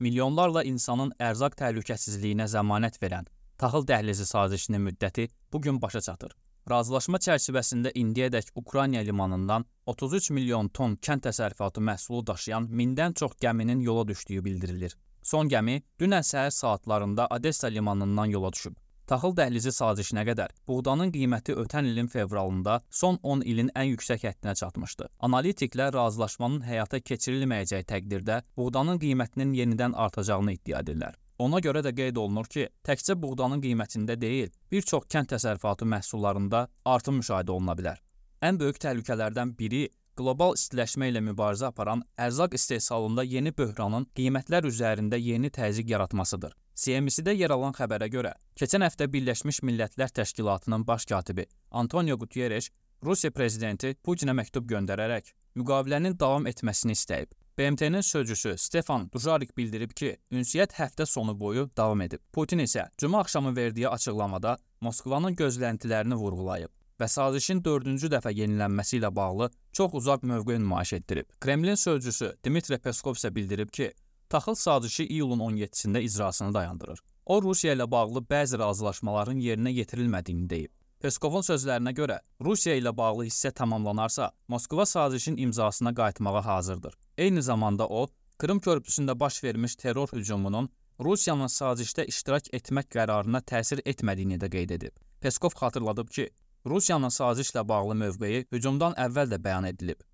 milyonlarla insanın ərzaq təhlükəsizliyinə zəmanət verən taxıl dəhlizi sazişinin müddəti bu gün başa çatır. Razılaşma çərçivəsində indiyədək Ukrayna limanından 33 milyon ton kənd təsərrüfatı məhsulu daşıyan mindən çox gəminin yola düşdüyü bildirilir. Son gəmi dünən səhər saatlarında Odessa limanından yola düşüb. Taxıl dəhlizi sazişinə qədər buğdanın qiyməti ötən ilin fevralında son 10 ilin ən yüksək həddinə çatmışdı. Analitiklər razılaşmanın həyata keçirilməyəcəyi təqdirdə buğdanın qiymətinin yenidən artacağını iddia edirlər. Ona görə də qeyd olunur ki, təkcə buğdanın qiymətində deyil, bir çox kənd təsərrüfatı məhsullarında artım müşahidə oluna bilər. Ən böyük təhlükələrdən biri Qlobal istiləşmə ilə mübarizə aparan ərzaq istehsalında yeni böhranın qiymətlər üzərində yeni təzyiq yaratmasıdır. CNBC-də yer alan xəbərə görə, keçən həftə Birləşmiş Millətlər Təşkilatının baş katibi Antonio Guterres Rusiya prezidenti Putinə məktub göndərərək müqavilənin davam etməsini istəyib. BMT-nin sözcüsü Stefan Dujarik bildirib ki, ünsiyyət həftə sonu boyu davam edib. Putin isə cümə axşamı verdiyi açıqlamada Moskvanın gözləntilərini vurğulayıb və sazişin dördüncü dəfə yenilənməsi ilə bağlı çox uzaq mövqe nümayiş etdirib. Kremlin sözcüsü Dmitri Peskov isə bildirib ki, taxıl sazişi iyulun 17-də icrasını dayandırır. O Rusiya ilə bağlı bəzi razılaşmaların yerinə yetirilmədiyini deyib. Peskovun sözlərinə görə, Rusiya ilə bağlı hissə tamamlanarsa, Moskva sazişin imzasına qayıtmağa hazırdır. Eyni zamanda o, Krım körpüsündə baş vermiş terror hücumunun Rusiyanın sazişdə iştirak etmək qərarına təsir etmədiyini də qeyd edib. Peskov xatırladıb ki, Rusiyanın sazişlə bağlı mövqeyi hücumdan əvvəl də bəyan edilib.